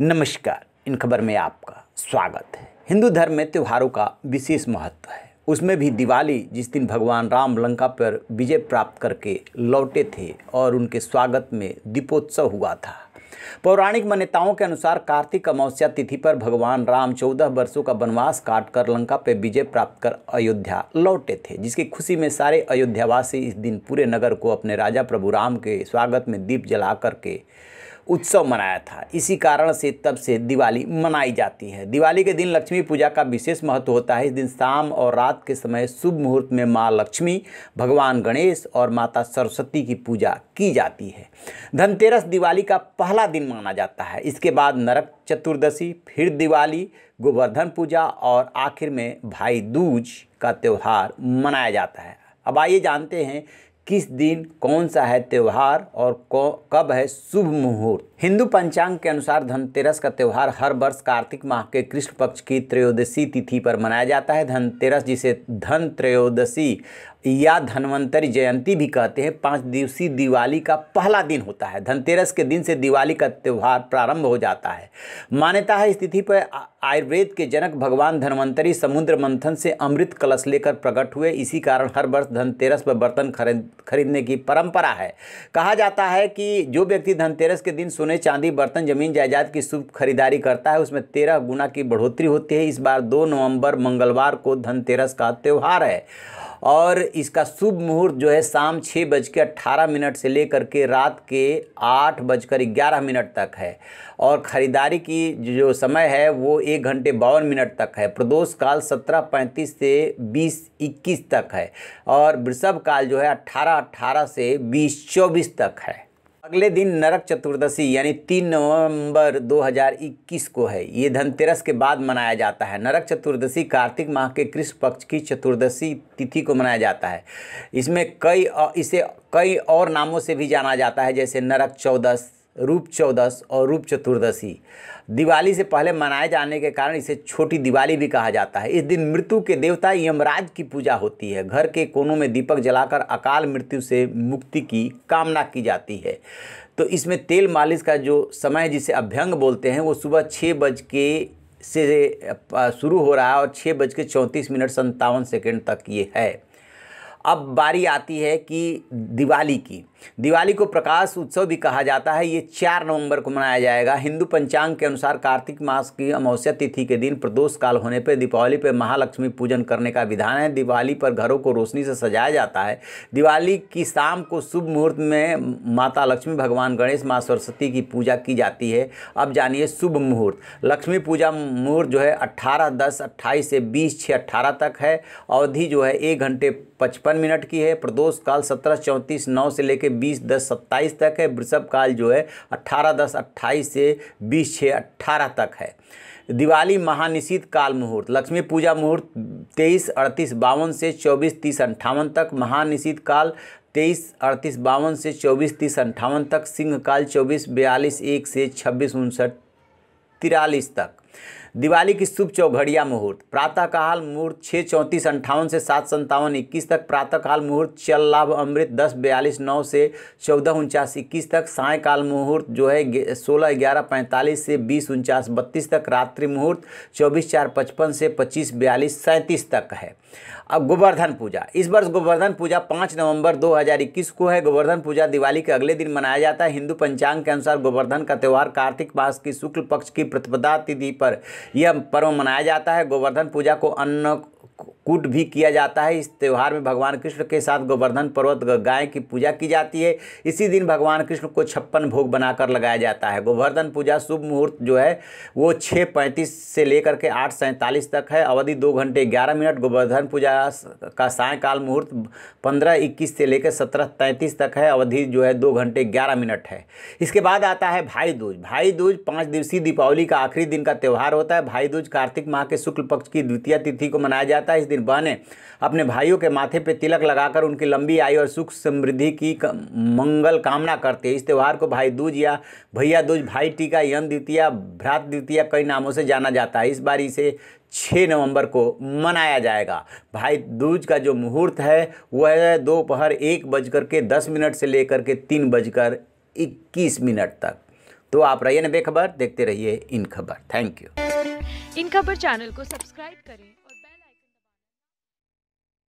नमस्कार इन खबर में आपका स्वागत है हिंदू धर्म में त्योहारों का विशेष महत्व है उसमें भी दिवाली जिस दिन भगवान राम लंका पर विजय प्राप्त करके लौटे थे और उनके स्वागत में दीपोत्सव हुआ था पौराणिक मान्यताओं के अनुसार कार्तिक अमावस्या तिथि पर भगवान राम चौदह वर्षों का वनवास काटकर लंका पर विजय प्राप्त कर अयोध्या लौटे थे जिसकी खुशी में सारे अयोध्यावासी इस दिन पूरे नगर को अपने राजा प्रभु राम के स्वागत में दीप जला करके उत्सव मनाया था इसी कारण से तब से दिवाली मनाई जाती है दिवाली के दिन लक्ष्मी पूजा का विशेष महत्व होता है इस दिन शाम और रात के समय शुभ मुहूर्त में माँ लक्ष्मी भगवान गणेश और माता सरस्वती की पूजा की जाती है धनतेरस दिवाली का पहला दिन माना जाता है इसके बाद नरक चतुर्दशी फिर दिवाली गोवर्धन पूजा और आखिर में भाई दूज का त्यौहार मनाया जाता है अब आइए जानते हैं किस दिन कौन सा है त्यौहार और कब है शुभ मुहूर्त हिंदू पंचांग के अनुसार धनतेरस का त्यौहार हर वर्ष कार्तिक माह के कृष्ण पक्ष की त्रयोदशी तिथि पर मनाया जाता है धनतेरस जिसे धन त्रयोदशी या धनवंतरी जयंती भी कहते हैं पाँच दिवसीय दिवाली का पहला दिन होता है धनतेरस के दिन से दिवाली का त्यौहार प्रारंभ हो जाता है मान्यता है इस तिथि पर आयुर्वेद के जनक भगवान धनवंतरी समुद्र मंथन से अमृत कलश लेकर प्रकट हुए इसी कारण हर वर्ष धनतेरस पर बर्तन खरीद खरीदने की परंपरा है कहा जाता है कि जो व्यक्ति धनतेरस के दिन सोने चांदी बर्तन जमीन जायदाद की शुभ खरीदारी करता है उसमें तेरह गुना की बढ़ोतरी होती है इस बार दो नवंबर मंगलवार को धनतेरस का त्यौहार है और इसका शुभ मुहूर्त जो है शाम छः बज के अट्ठारह मिनट से लेकर के रात के आठ बजकर ग्यारह मिनट तक है और ख़रीदारी की जो समय है वो एक घंटे बावन मिनट तक है प्रदोष काल सत्रह पैंतीस से बीस इक्कीस तक है और वृषभ काल जो है अट्ठारह अट्ठारह से बीस चौबीस तक है अगले दिन नरक चतुर्दशी यानी तीन नवंबर 2021 को है ये धनतेरस के बाद मनाया जाता है नरक चतुर्दशी कार्तिक माह के कृष्ण पक्ष की चतुर्दशी तिथि को मनाया जाता है इसमें कई इसे कई और नामों से भी जाना जाता है जैसे नरक चौदस रूप चौदस और रूप चतुर्दशी दिवाली से पहले मनाए जाने के कारण इसे छोटी दिवाली भी कहा जाता है इस दिन मृत्यु के देवता यमराज की पूजा होती है घर के कोनों में दीपक जलाकर अकाल मृत्यु से मुक्ति की कामना की जाती है तो इसमें तेल मालिश का जो समय जिसे अभ्यंग बोलते हैं वो सुबह छः बज के से शुरू हो रहा है और छः बज के चौंतीस मिनट संतावन सेकेंड तक ये है अब बारी आती है कि दिवाली की दिवाली को प्रकाश उत्सव भी कहा जाता है ये चार नवंबर को मनाया जाएगा हिंदू पंचांग के अनुसार कार्तिक मास की अमावस्या तिथि के दिन प्रदोष काल होने पर दीपावली पर महालक्ष्मी पूजन करने का विधान है दिवाली पर घरों को रोशनी से सजाया जाता है दिवाली की शाम को शुभ मुहूर्त में माता लक्ष्मी भगवान गणेश माँ सरस्वती की पूजा की जाती है अब जानिए शुभ मुहूर्त लक्ष्मी पूजा मुहूर्त जो है अट्ठारह दस अट्ठाईस से बीस छः अट्ठारह तक है अवधि जो है एक घंटे पचपन मिनट की है प्रदोष काल सत्रह चौंतीस नौ से लेकर के बीस दस सत्ताईस तक है वृषभ काल जो है अट्ठारह दस अट्ठाईस से बीस छः अट्ठारह तक है दिवाली महानिषित काल मुहूर्त लक्ष्मी पूजा मुहूर्त तेईस अड़तीस बावन से चौबीस तीस अंठावन तक महानिषित काल तेईस अड़तीस बावन से चौबीस तीस अंठावन तक सिंह काल चौबीस बयालीस एक से छब्बीस उनसठ तिरालीस तक दिवाली की शुभ चौघड़िया मुहूर्त प्रातःकाल मुहूर्त छः चौंतीस अंठावन से सात संतावन इक्कीस तक प्रातःकाल मुहूर्त चल लाभ अमृत दस बयालीस नौ से चौदह उनचास इक्कीस तक सायकाल मुहूर्त जो है सोलह ग्यारह पैंतालीस से बीस उनचास बत्तीस तक रात्रि मुहूर्त चौबीस चार पचपन से पच्चीस बयालीस सैंतीस तक है अब गोवर्धन पूजा इस वर्ष गोवर्धन पूजा पाँच नवंबर 2021 को है गोवर्धन पूजा दिवाली के अगले दिन मनाया जाता है हिंदू पंचांग के अनुसार गोवर्धन का त्यौहार कार्तिक मास की शुक्ल पक्ष की प्रतिपदा तिथि पर यह पर्व मनाया जाता है गोवर्धन पूजा को अन्न कूट भी किया जाता है इस त्यौहार में भगवान कृष्ण के साथ गोवर्धन पर्वत गाय की पूजा की जाती है इसी दिन भगवान कृष्ण को छप्पन भोग बनाकर लगाया जाता है गोवर्धन पूजा शुभ मुहूर्त जो है वो छः पैंतीस से लेकर के आठ सैंतालीस तक है अवधि दो घंटे ग्यारह मिनट गोवर्धन पूजा का सायकाल मुहूर्त पंद्रह इक्कीस से लेकर सत्रह तैंतीस तक है अवधि जो है दो घंटे ग्यारह मिनट है इसके बाद आता है भाई दूज भाई दूज पाँच दिवसीय दीपावली का आखिरी दिन का त्यौहार होता है भाई दूज कार्तिक माह के शुक्ल पक्ष की द्वितीय तिथि को मनाया जाता है इस दिन लेकिन बहनें अपने भाइयों के माथे पर तिलक लगाकर उनकी लंबी आयु और सुख समृद्धि की मंगल कामना करती है इस त्यौहार को भाई दूज या भैया दूज भाई टीका यम द्वितीया भ्रात द्वितीया कई नामों से जाना जाता है इस बार इसे छः नवंबर को मनाया जाएगा भाई दूज का जो मुहूर्त है वह है दोपहर एक बजकर के दस मिनट से लेकर के तीन बजकर इक्कीस मिनट तक तो आप रहिए ना बेखबर देखते रहिए इन खबर थैंक यू इन खबर चैनल को सब्सक्राइब करें